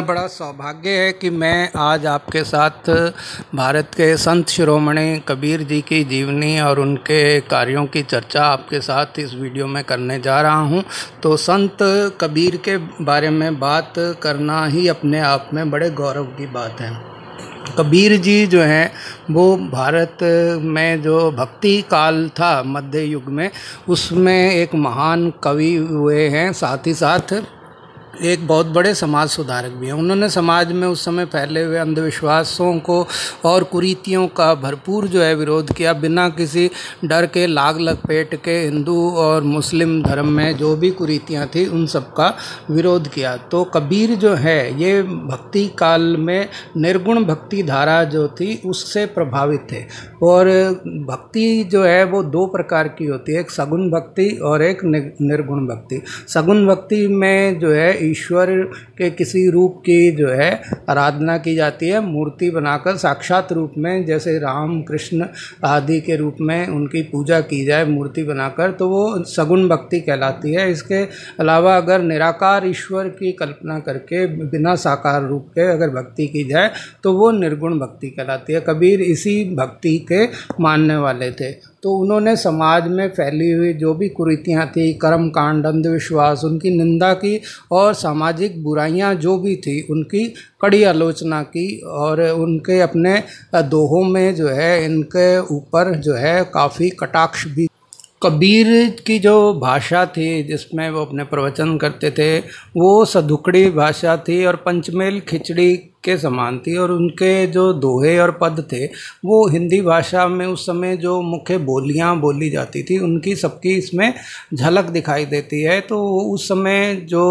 बड़ा सौभाग्य है कि मैं आज आपके साथ भारत के संत शिरोमणि कबीर जी की जीवनी और उनके कार्यों की चर्चा आपके साथ इस वीडियो में करने जा रहा हूं तो संत कबीर के बारे में बात करना ही अपने आप में बड़े गौरव की बात है कबीर जी जो हैं वो भारत में जो भक्ति काल था मध्य युग में उसमें एक महान कवि हुए हैं साथ ही साथ एक बहुत बड़े समाज सुधारक भी हैं उन्होंने समाज में उस समय फैले हुए अंधविश्वासों को और कुरीतियों का भरपूर जो है विरोध किया बिना किसी डर के लाग पेट के हिंदू और मुस्लिम धर्म में जो भी कुरीतियाँ थी उन सब का विरोध किया तो कबीर जो है ये भक्ति काल में निर्गुण भक्ति धारा जो थी उससे प्रभावित थे और भक्ति जो है वो दो प्रकार की होती है एक सगुण भक्ति और एक निर्गुण भक्ति सगुण भक्ति में जो है ईश्वर के किसी रूप की जो है आराधना की जाती है मूर्ति बनाकर साक्षात रूप में जैसे राम कृष्ण आदि के रूप में उनकी पूजा की जाए मूर्ति बनाकर तो वो सगुण भक्ति कहलाती है इसके अलावा अगर निराकार ईश्वर की कल्पना करके बिना साकार रूप के अगर भक्ति की जाए तो वो निर्गुण भक्ति कहलाती है कबीर इसी भक्ति के मानने वाले थे तो उन्होंने समाज में फैली हुई जो भी कुरीतियाँ थी कर्म कांड अंधविश्वास उनकी निंदा की और सामाजिक बुराइयाँ जो भी थी उनकी कड़ी आलोचना की और उनके अपने दोहों में जो है इनके ऊपर जो है काफ़ी कटाक्ष भी कबीर की जो भाषा थी जिसमें वो अपने प्रवचन करते थे वो सदुकड़ी भाषा थी और पंचमेल खिचड़ी के समान थी और उनके जो दोहे और पद थे वो हिंदी भाषा में उस समय जो मुख्य बोलियां बोली जाती थी उनकी सबकी इसमें झलक दिखाई देती है तो उस समय जो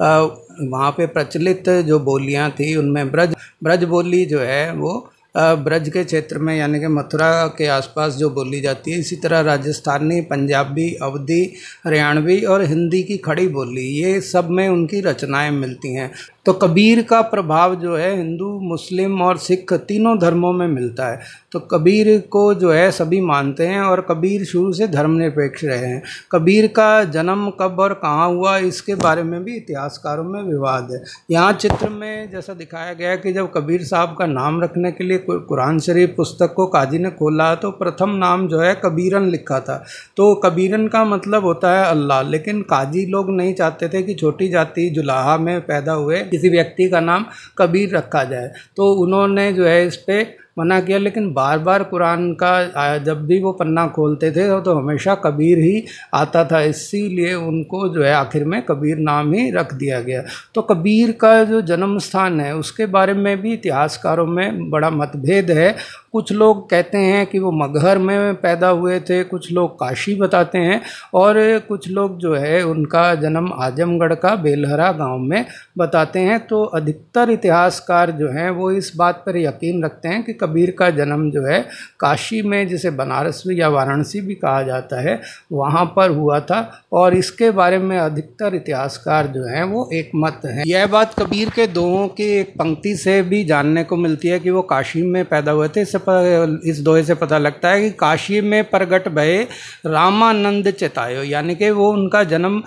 वहाँ पे प्रचलित जो बोलियां थी उनमें ब्रज ब्रज बोली जो है वो ब्रज के क्षेत्र में यानी कि मथुरा के आसपास जो बोली जाती है इसी तरह राजस्थानी पंजाबी अवधी हरियाणवी और हिंदी की खड़ी बोली ये सब में उनकी रचनाएं मिलती हैं तो कबीर का प्रभाव जो है हिंदू मुस्लिम और सिख तीनों धर्मों में मिलता है तो कबीर को जो है सभी मानते हैं और कबीर शुरू से धर्मनिरपेक्ष रहे हैं कबीर का जन्म कब और कहाँ हुआ इसके बारे में भी इतिहासकारों में विवाद है यहाँ चित्र में जैसा दिखाया गया कि जब कबीर साहब का नाम रखने के लिए कुरान शरीफ पुस्तक को काजी ने खोला तो प्रथम नाम जो है कबीरन लिखा था तो कबीरन का मतलब होता है अल्लाह लेकिन काजी लोग नहीं चाहते थे कि छोटी जाति जुलाहा में पैदा हुए किसी व्यक्ति का नाम कबीर रखा जाए तो उन्होंने जो है इस पर मना किया लेकिन बार बार कुरान का जब भी वो पन्ना खोलते थे तो हमेशा कबीर ही आता था इसीलिए उनको जो है आखिर में कबीर नाम ही रख दिया गया तो कबीर का जो जन्म स्थान है उसके बारे में भी इतिहासकारों में बड़ा मतभेद है कुछ लोग कहते हैं कि वो मगहर में पैदा हुए थे कुछ लोग काशी बताते हैं और कुछ लोग जो है उनका जन्म आजमगढ़ का बेलहरा गांव में बताते हैं तो अधिकतर इतिहासकार जो हैं वो इस बात पर यकीन रखते हैं कि कबीर का जन्म जो है काशी में जिसे बनारस भी या वाराणसी भी कहा जाता है वहाँ पर हुआ था और इसके बारे में अधिकतर इतिहासकार जो हैं वो एक मत हैं यह बात कबीर के दोहों की एक पंक्ति से भी जानने को मिलती है कि वो काशी में पैदा हुए थे इससे इस दोहे से पता लगता है कि काशी में प्रगट भय रामानंद चेतायो यानी कि वो उनका जन्म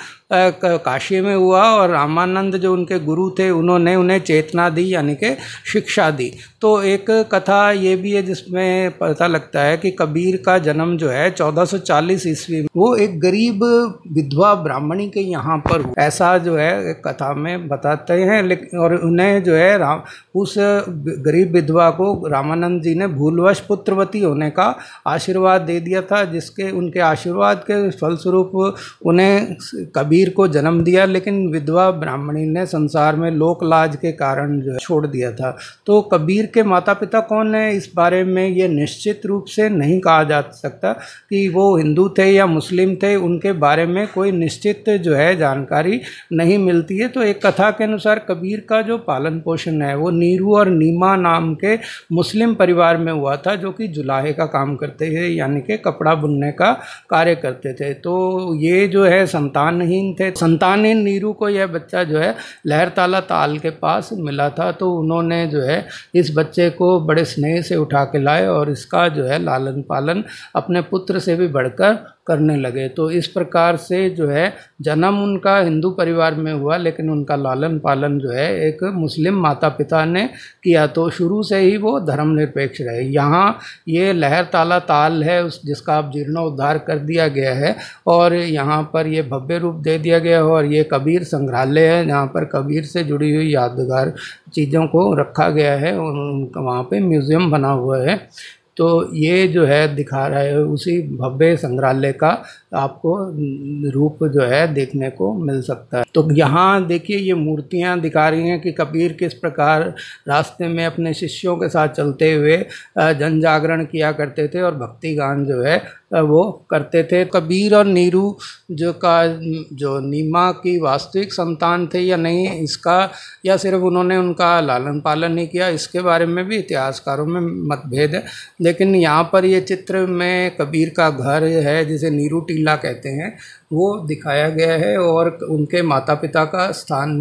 काशी में हुआ और रामानंद जो उनके गुरु थे उन्होंने उन्हें चेतना दी यानी कि शिक्षा दी तो एक कथा ये भी है जिसमें पता लगता है कि कबीर का जन्म जो है 1440 ईस्वी में वो एक गरीब विधवा ब्राह्मणी के यहाँ पर हुआ ऐसा जो है कथा में बताते हैं लेकिन और उन्हें जो है राम उस गरीब विधवा को रामानंद जी ने भूलवश पुत्रवती होने का आशीर्वाद दे दिया था जिसके उनके आशीर्वाद के फलस्वरूप उन्हें कबीर को जन्म दिया लेकिन विधवा ब्राह्मणी ने संसार में लोकलाज के कारण जो है छोड़ दिया था तो कबीर के माता पिता कौन है है इस बारे में ये निश्चित रूप से नहीं कहा जा सकता कि वो हिंदू थे या मुस्लिम थे उनके बारे में कोई निश्चित जो है जानकारी नहीं मिलती है तो एक कथा के अनुसार कबीर का जो पालन पोषण है वो नीरू और नीमा नाम के मुस्लिम परिवार में हुआ था जो कि जुलाहे का काम करते थे यानी कि कपड़ा बुनने का कार्य करते थे तो ये जो है संतानहीन थे संतानहीन नीरू को यह बच्चा जो है लहरताला ताल के पास मिला था तो उन्होंने जो है इस बच्चे को बड़े स्नेह से उठा के लाए और इसका जो है लालन पालन अपने पुत्र से भी बढ़कर करने लगे तो इस प्रकार से जो है जन्म उनका हिंदू परिवार में हुआ लेकिन उनका लालन पालन जो है एक मुस्लिम माता पिता ने किया तो शुरू से ही वो धर्मनिरपेक्ष रहे यहाँ ये लहर ताला ताल है उस जिसका आप जीर्णोद्धार कर दिया गया है और यहाँ पर ये भव्य रूप दे दिया गया है और ये कबीर संग्रहालय है जहाँ पर कबीर से जुड़ी हुई यादगार चीज़ों को रखा गया है और वहाँ पर म्यूज़ियम बना हुआ है तो ये जो है दिखा रहा है उसी भव्य संग्रहालय का आपको रूप जो है देखने को मिल सकता है तो यहाँ देखिए ये मूर्तियाँ दिखा रही हैं कि कबीर किस प्रकार रास्ते में अपने शिष्यों के साथ चलते हुए जन जागरण किया करते थे और भक्ति गान जो है वो करते थे कबीर और नीरू जो का जो नीमा की वास्तविक संतान थे या नहीं इसका या सिर्फ उन्होंने उनका लालन पालन नहीं किया इसके बारे में भी इतिहासकारों में मतभेद है लेकिन यहाँ पर ये चित्र में कबीर का घर है जिसे नीरू टीला कहते हैं वो दिखाया गया है और उनके माता पिता का स्थान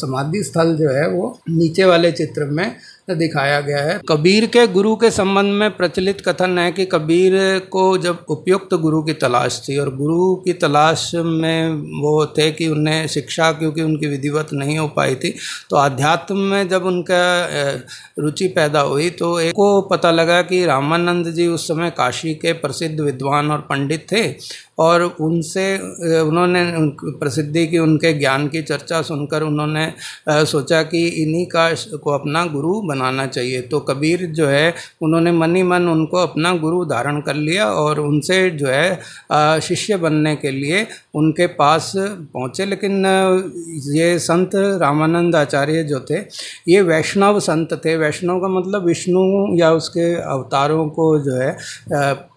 समाधि स्थल जो है वो नीचे वाले चित्र में दिखाया गया है कबीर के गुरु के संबंध में प्रचलित कथन है कि कबीर को जब उपयुक्त गुरु की तलाश थी और गुरु की तलाश में वो थे कि उन्हें शिक्षा क्योंकि उनकी विधिवत नहीं हो पाई थी तो आध्यात्म में जब उनका रुचि पैदा हुई तो एक को पता लगा कि रामानंद जी उस समय काशी के प्रसिद्ध विद्वान और पंडित थे और उनसे उन्होंने प्रसिद्धि की उनके ज्ञान की चर्चा सुनकर उन्होंने सोचा कि इन्हीं का को अपना गुरु बनाना चाहिए तो कबीर जो है उन्होंने मन ही मन उनको अपना गुरु धारण कर लिया और उनसे जो है शिष्य बनने के लिए उनके पास पहुँचे लेकिन ये संत रामानंद आचार्य जो थे ये वैष्णव संत थे वैष्णव का मतलब विष्णु या उसके अवतारों को जो है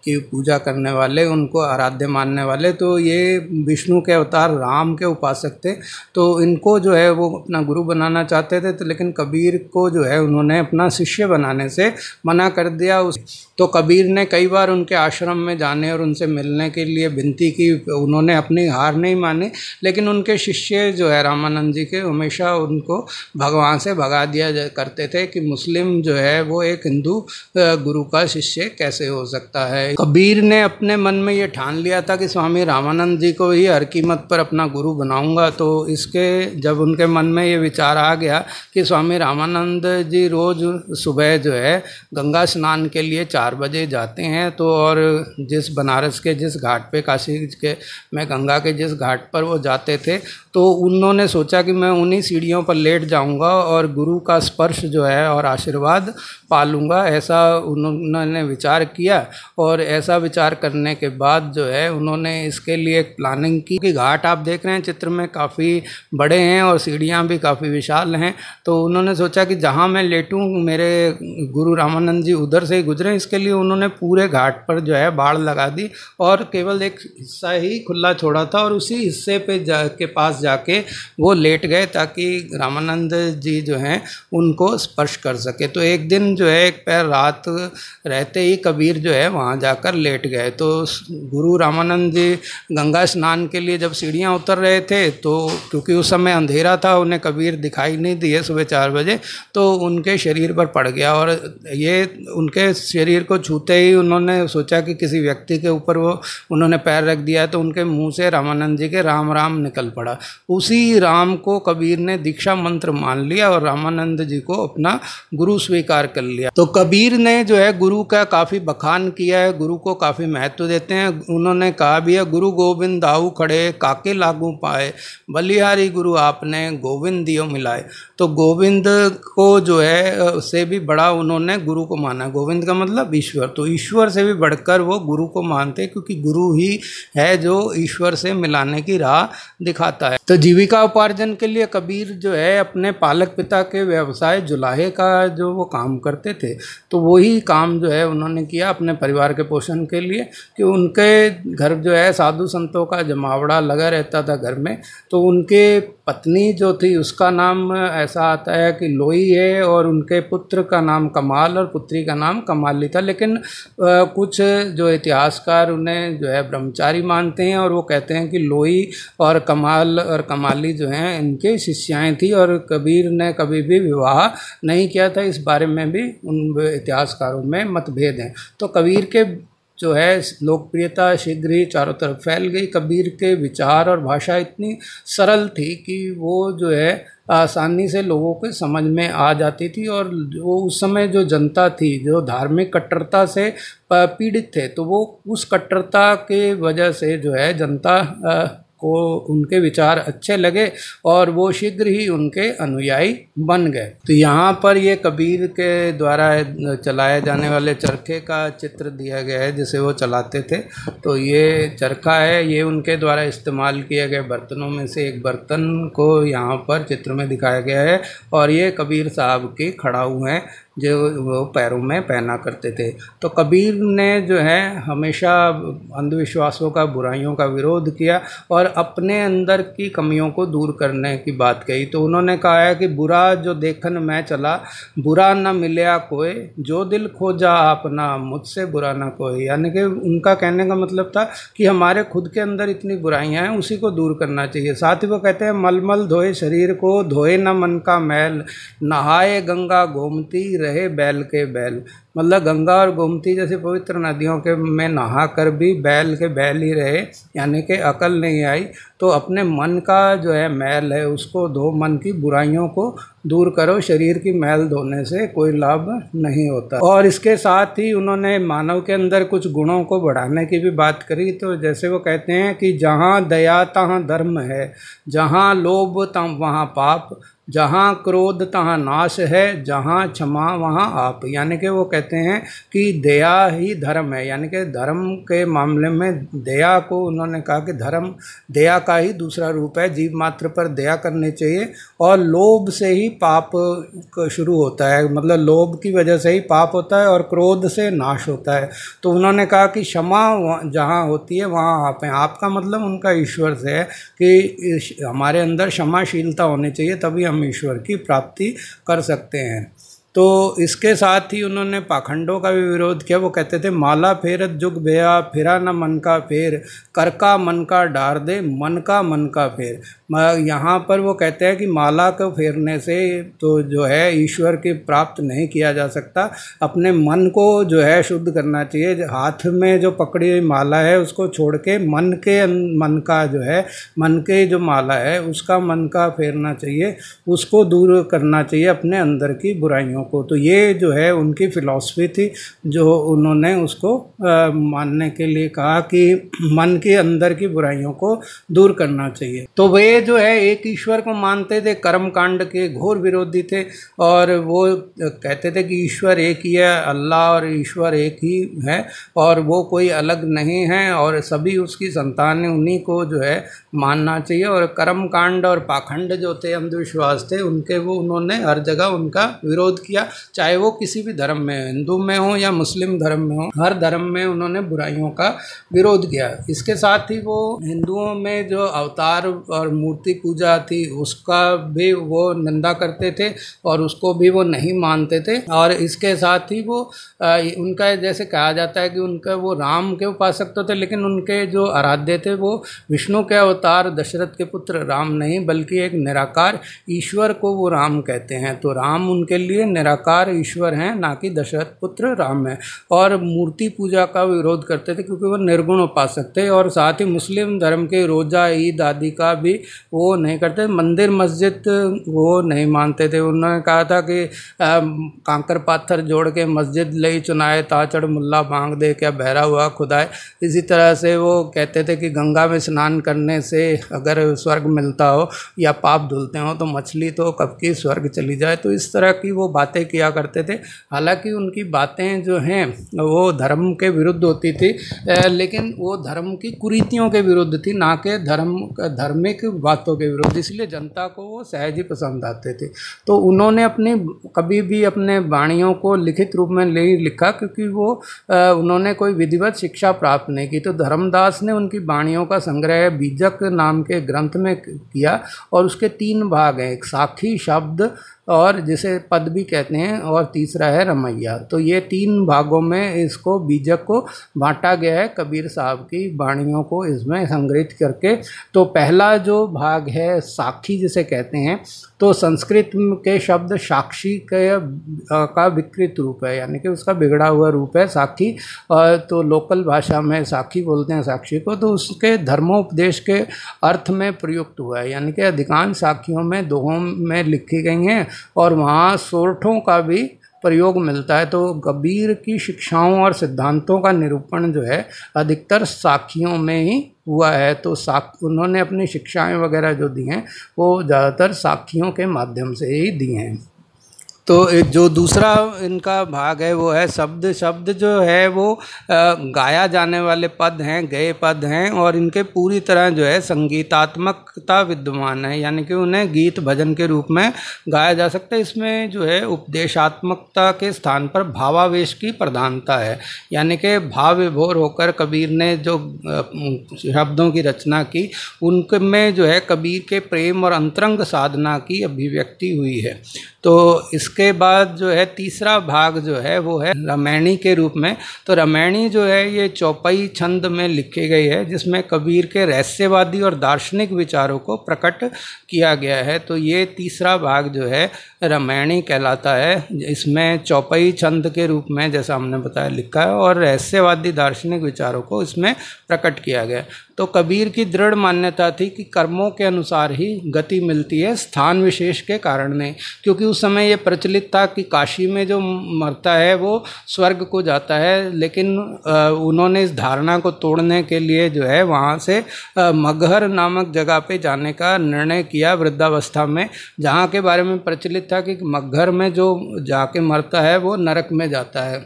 की पूजा करने वाले उनको आराध्य मानने वाले तो ये विष्णु के अवतार राम के उपासक थे तो इनको जो है वो अपना गुरु बनाना चाहते थे तो लेकिन कबीर को जो है उन्होंने अपना शिष्य बनाने से मना कर दिया उस तो कबीर ने कई बार उनके आश्रम में जाने और उनसे मिलने के लिए विनती की उन्होंने अपनी हार नहीं मानी लेकिन उनके शिष्य जो है रामानंद जी के हमेशा उनको भगवान से भगा दिया करते थे कि मुस्लिम जो है वो एक हिंदू गुरु का शिष्य कैसे हो सकता है है कबीर ने अपने मन में ये ठान लिया था कि स्वामी रामानंद जी को ही हर कीमत पर अपना गुरु बनाऊंगा तो इसके जब उनके मन में ये विचार आ गया कि स्वामी रामानंद जी रोज़ सुबह जो है गंगा स्नान के लिए चार बजे जाते हैं तो और जिस बनारस के जिस घाट पे काशी के में गंगा के जिस घाट पर वो जाते थे तो उन्होंने सोचा कि मैं उन्हीं सीढ़ियों पर लेट जाऊँगा और गुरु का स्पर्श जो है और आशीर्वाद पा लूँगा ऐसा उन्होंने विचार किया और ऐसा विचार करने के बाद जो है उन्होंने इसके लिए एक प्लानिंग की कि घाट आप देख रहे हैं चित्र में काफ़ी बड़े हैं और सीढ़ियाँ भी काफ़ी विशाल हैं तो उन्होंने सोचा कि जहाँ मैं लेटूँ मेरे गुरु रामानंद जी उधर से ही गुजरे इसके लिए उन्होंने पूरे घाट पर जो है बाढ़ लगा दी और केवल एक हिस्सा ही खुला छोड़ा था और उसी हिस्से पे जा के पास जाके वो लेट गए ताकि रामानंद जी जो हैं उनको स्पर्श कर सके तो एक दिन जो है एक पैर रात रहते ही कबीर जो है वहाँ जा जाकर लेट गए तो गुरु रामानंद जी गंगा स्नान के लिए जब सीढ़ियाँ उतर रहे थे तो क्योंकि उस समय अंधेरा था उन्हें कबीर दिखाई नहीं दिए सुबह चार बजे तो उनके शरीर पर पड़ गया और ये उनके शरीर को छूते ही उन्होंने सोचा कि किसी व्यक्ति के ऊपर वो उन्होंने पैर रख दिया तो उनके मुँह से रामानंद जी के राम राम निकल पड़ा उसी राम को कबीर ने दीक्षा मंत्र मान लिया और रामानंद जी को अपना गुरु स्वीकार कर लिया तो कबीर ने जो है गुरु का काफ़ी बखान किया है गुरु को काफ़ी महत्व देते हैं उन्होंने कहा भी है गुरु गोविंद दाऊ खड़े काके लागू पाए बलिहारी गुरु आपने गोविंद दियो मिलाए तो गोविंद को जो है उससे भी बड़ा उन्होंने गुरु को माना गोविंद का मतलब ईश्वर तो ईश्वर से भी बढ़कर वो गुरु को मानते क्योंकि गुरु ही है जो ईश्वर से मिलाने की राह दिखाता है तो जीविका उपार्जन के लिए कबीर जो है अपने पालक पिता के व्यवसाय जुलाहे का जो वो काम करते थे तो वही काम जो है उन्होंने किया अपने परिवार के पोषण के लिए कि उनके घर जो है साधु संतों का जमावड़ा लगा रहता था घर में तो उनके पत्नी जो थी उसका नाम ऐसा आता है कि लोई है और उनके पुत्र का नाम कमाल और पुत्री का नाम कमाली था लेकिन कुछ जो इतिहासकार उन्हें जो है ब्रह्मचारी मानते हैं और वो कहते हैं कि लोई और कमाल और कमाली जो हैं इनके शिष्याएँ थी और कबीर ने कभी भी विवाह नहीं किया था इस बारे में भी उन इतिहासकारों में मतभेद हैं तो कबीर के जो है लोकप्रियता शीघ्र ही चारों तरफ फैल गई कबीर के विचार और भाषा इतनी सरल थी कि वो जो है आसानी से लोगों को समझ में आ जाती थी और वो उस समय जो जनता थी जो धार्मिक कट्टरता से पीड़ित थे तो वो उस कट्टरता के वजह से जो है जनता को उनके विचार अच्छे लगे और वो शीघ्र ही उनके अनुयायी बन गए तो यहाँ पर ये कबीर के द्वारा चलाए जाने वाले चरखे का चित्र दिया गया है जिसे वो चलाते थे तो ये चरखा है ये उनके द्वारा इस्तेमाल किए गए बर्तनों में से एक बर्तन को यहाँ पर चित्र में दिखाया गया है और ये कबीर साहब के खड़ा हुए हैं जो वो पैरों में पहना करते थे तो कबीर ने जो है हमेशा अंधविश्वासों का बुराइयों का विरोध किया और अपने अंदर की कमियों को दूर करने की बात कही तो उन्होंने कहा है कि बुरा जो देखन मैं चला बुरा न मिलया कोई जो दिल खोजा अपना मुझसे बुरा ना कोई यानी कि उनका कहने का मतलब था कि हमारे खुद के अंदर इतनी बुराइयाँ हैं उसी को दूर करना चाहिए साथ ही वो कहते हैं मलमल धोए शरीर को धोए न मन का मैल नहाए गंगा गोमती रहे बैल के बैल मतलब गंगा और गोमती जैसे पवित्र नदियों के में नहा कर भी बैल के बैल ही रहे यानी कि अकल नहीं आई तो अपने मन का जो है मैल है उसको धो मन की बुराइयों को दूर करो शरीर की मैल धोने से कोई लाभ नहीं होता और इसके साथ ही उन्होंने मानव के अंदर कुछ गुणों को बढ़ाने की भी बात करी तो जैसे वो कहते हैं कि जहाँ दया तहाँ धर्म है जहाँ लोभ तहाँ वहाँ पाप जहाँ क्रोध तहाँ नाश है जहाँ क्षमा वहाँ आप यानी कि वो कहते हैं कि दया ही धर्म है यानी कि धर्म के मामले में दया को उन्होंने कहा कि धर्म दया का ही दूसरा रूप है जीव मात्र पर दया करनी चाहिए और लोभ से ही पाप शुरू होता है मतलब लोभ की वजह से ही पाप होता है और क्रोध से नाश होता है तो उन्होंने कहा कि क्षमा जहाँ होती है वहाँ आप हैं आपका मतलब उनका ईश्वर से है कि हमारे अंदर क्षमाशीलता होनी चाहिए तभी हम ईश्वर की प्राप्ति कर सकते हैं तो इसके साथ ही उन्होंने पाखंडों का भी विरोध किया वो कहते थे माला फेरत जुग भया फिरा न मन का फेर कर का मन का डार दे मन का मन का फेर यहाँ पर वो कहते हैं कि माला को फेरने से तो जो है ईश्वर के प्राप्त नहीं किया जा सकता अपने मन को जो है शुद्ध करना चाहिए हाथ में जो पकड़ी हुई माला है उसको छोड़ के मन के अं, मन का जो है मन के जो माला है उसका मन का फेरना चाहिए उसको दूर करना चाहिए अपने अंदर की बुराइयों मुसलमानों को तो ये जो है उनकी फिलॉसफी थी जो उन्होंने उसको मानने के लिए कहा कि मन के अंदर की बुराइयों को दूर करना चाहिए तो वे जो है एक ईश्वर को मानते थे कर्म कांड के घोर विरोधी थे और वो कहते थे कि ईश्वर एक ही है अल्लाह और ईश्वर एक ही है और वो कोई अलग नहीं है और सभी उसकी संतान उन्हीं को जो है मानना चाहिए और कर्म कांड और पाखंड जो थे अंधविश्वास थे उनके वो उन्होंने हर जगह उनका विरोध किया किया चाहे वो किसी भी धर्म में हिंदू में हो या मुस्लिम धर्म में हो हर धर्म में उन्होंने बुराइयों का विरोध किया इसके साथ ही वो हिंदुओं में जो अवतार और मूर्ति पूजा थी उसका भी वो निंदा करते थे और उसको भी वो नहीं मानते थे और इसके साथ ही वो आ, उनका जैसे कहा जाता है कि उनका वो राम के उपासक तो थे लेकिन उनके जो आराध्य थे वो विष्णु के अवतार दशरथ के पुत्र राम नहीं बल्कि एक निराकार ईश्वर को वो राम कहते हैं तो राम उनके लिए निराकार ईश्वर हैं ना कि दशरथ पुत्र राम है और मूर्ति पूजा का विरोध करते थे क्योंकि वो निर्गुण उपासक थे और साथ ही मुस्लिम धर्म के रोज़ा ईद आदि का भी वो नहीं करते मंदिर मस्जिद वो नहीं मानते थे उन्होंने कहा था कि कांकर पाथर जोड़ के मस्जिद ले चुनाए ताचड़ मुल्ला भांग दे क्या बहरा हुआ खुदाए इसी तरह से वो कहते थे कि गंगा में स्नान करने से अगर स्वर्ग मिलता हो या पाप धुलते हो तो मछली तो कब की स्वर्ग चली जाए तो इस तरह की वो बात बातें किया करते थे हालांकि उनकी बातें जो हैं वो धर्म के विरुद्ध होती थी लेकिन वो धर्म की कुरीतियों के विरुद्ध थी ना कि धर्म धार्मिक बातों के विरुद्ध इसलिए जनता को वो सहज ही पसंद आते थे तो उन्होंने अपनी कभी भी अपने वाणियों को लिखित रूप में नहीं लिखा क्योंकि वो उन्होंने कोई विधिवत शिक्षा प्राप्त नहीं की तो धर्मदास ने उनकी वाणियों का संग्रह बीजक नाम के ग्रंथ में किया और उसके तीन भाग हैं एक साखी शब्द और जिसे पद भी कहते हैं और तीसरा है रमैया तो ये तीन भागों में इसको बीजक को बांटा गया है कबीर साहब की वाणियों को इसमें संग्रहित करके तो पहला जो भाग है साखी जिसे कहते हैं तो संस्कृत के शब्द साक्षी के का विकृत रूप है यानी कि उसका बिगड़ा हुआ रूप है साक्षी तो लोकल भाषा में साखी बोलते हैं साक्षी को तो उसके धर्मोपदेश के अर्थ में प्रयुक्त हुआ है यानी कि अधिकांश साखियों में दोहों में लिखी गई हैं और वहाँ सोरठों का भी प्रयोग मिलता है तो कबीर की शिक्षाओं और सिद्धांतों का निरूपण जो है अधिकतर साखियों में ही हुआ है तो साख उन्होंने अपनी शिक्षाएं वगैरह जो दी हैं वो ज़्यादातर साखियों के माध्यम से ही दी हैं तो जो दूसरा इनका भाग है वो है शब्द शब्द जो है वो गाया जाने वाले पद हैं गए पद हैं और इनके पूरी तरह जो है संगीतात्मकता विद्यमान है यानी कि उन्हें गीत भजन के रूप में गाया जा सकता है इसमें जो है उपदेशात्मकता के स्थान पर भावावेश की प्रधानता है यानी कि भाव विभोर होकर कबीर ने जो शब्दों की रचना की उनके में जो है कबीर के प्रेम और अंतरंग साधना की अभिव्यक्ति हुई है तो इस उसके बाद जो है तीसरा भाग जो है वो है रामायणी के रूप में तो रामायणी जो है ये चौपाई छंद में लिखी गई है जिसमें कबीर के रहस्यवादी और दार्शनिक विचारों को प्रकट किया गया है तो ये तीसरा भाग जो है रामायणी कहलाता है इसमें चौपाई छंद के रूप में जैसा हमने बताया लिखा है और रहस्यवादी दार्शनिक विचारों को इसमें प्रकट किया गया तो कबीर की दृढ़ मान्यता थी कि कर्मों के अनुसार ही गति मिलती है स्थान विशेष के कारण नहीं क्योंकि उस समय ये प्रचलित था कि काशी में जो मरता है वो स्वर्ग को जाता है लेकिन उन्होंने इस धारणा को तोड़ने के लिए जो है वहाँ से मगहर नामक जगह पे जाने का निर्णय किया वृद्धावस्था में जहाँ के बारे में प्रचलित था कि मगहर में जो जाके मरता है वो नरक में जाता है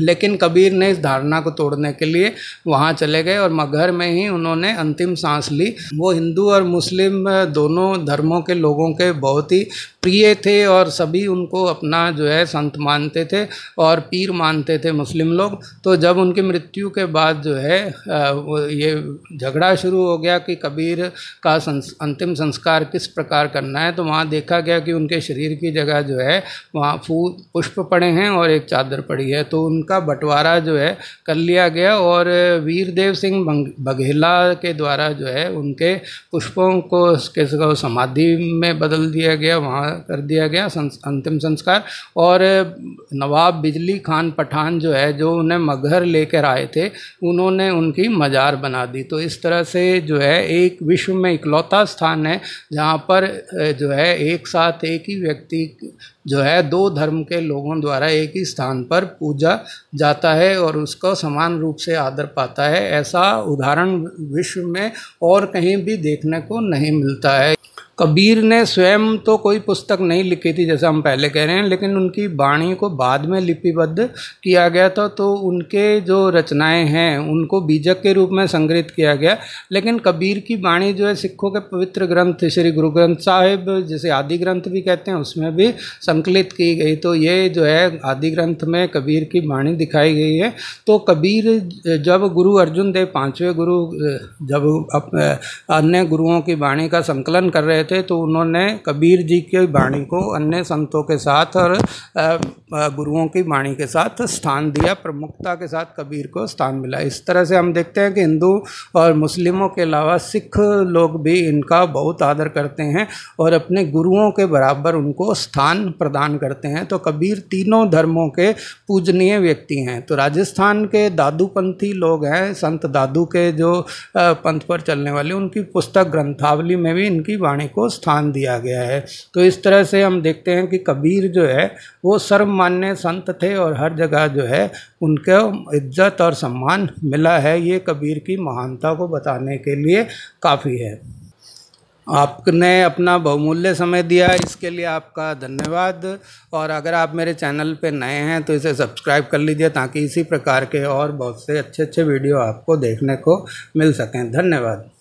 लेकिन कबीर ने इस धारणा को तोड़ने के लिए वहाँ चले गए और मगहर में ही उन्होंने अंतिम सांस ली वो हिंदू और मुस्लिम दोनों धर्मों के लोगों के बहुत ही प्रिय थे और सभी उनको अपना जो है संत मानते थे और पीर मानते थे मुस्लिम लोग तो जब उनकी मृत्यु के बाद जो है ये झगड़ा शुरू हो गया कि कबीर का संस अंतिम संस्कार किस प्रकार करना है तो वहाँ देखा गया कि उनके शरीर की जगह जो है वहाँ फूल पुष्प पड़े हैं और एक चादर पड़ी है तो उन उनका बंटवारा जो है कर लिया गया और वीरदेव सिंह बघेला के द्वारा जो है उनके पुष्पों को किसको समाधि में बदल दिया गया वहाँ कर दिया गया अंतिम संस्कार और नवाब बिजली खान पठान जो है जो उन्हें मगहर लेकर आए थे उन्होंने उनकी मज़ार बना दी तो इस तरह से जो है एक विश्व में इकलौता स्थान है जहाँ पर जो है एक साथ एक ही व्यक्ति जो है दो धर्म के लोगों द्वारा एक ही स्थान पर पूजा जाता है और उसको समान रूप से आदर पाता है ऐसा उदाहरण विश्व में और कहीं भी देखने को नहीं मिलता है कबीर ने स्वयं तो कोई पुस्तक नहीं लिखी थी जैसा हम पहले कह रहे हैं लेकिन उनकी वाणी को बाद में लिपिबद्ध किया गया था तो उनके जो रचनाएं हैं उनको बीजक के रूप में संग्रहित किया गया लेकिन कबीर की वाणी जो है सिखों के पवित्र ग्रंथ श्री गुरु ग्रंथ साहिब जिसे आदि ग्रंथ भी कहते हैं उसमें भी संकलित की गई तो ये जो है आदि ग्रंथ में कबीर की वाणी दिखाई गई है तो कबीर जब गुरु अर्जुन देव पाँचवें गुरु जब अन्य गुरुओं की वाणी का संकलन कर रहे थे तो उन्होंने कबीर जी की वाणी को अन्य संतों के साथ और गुरुओं की वाणी के साथ स्थान दिया प्रमुखता के साथ कबीर को स्थान मिला इस तरह से हम देखते हैं कि हिंदू और मुस्लिमों के अलावा सिख लोग भी इनका बहुत आदर करते हैं और अपने गुरुओं के बराबर उनको स्थान प्रदान करते हैं तो कबीर तीनों धर्मों के पूजनीय व्यक्ति हैं तो राजस्थान के दादूपंथी लोग हैं संत दादू के जो पंथ पर चलने वाले उनकी पुस्तक ग्रंथावली में भी इनकी वाणी को स्थान दिया गया है तो इस तरह से हम देखते हैं कि कबीर जो है वो सर्वमान्य संत थे और हर जगह जो है उनका इज्जत और सम्मान मिला है ये कबीर की महानता को बताने के लिए काफ़ी है आपने अपना बहुमूल्य समय दिया इसके लिए आपका धन्यवाद और अगर आप मेरे चैनल पर नए हैं तो इसे सब्सक्राइब कर लीजिए ताकि इसी प्रकार के और बहुत से अच्छे अच्छे वीडियो आपको देखने को मिल सकें धन्यवाद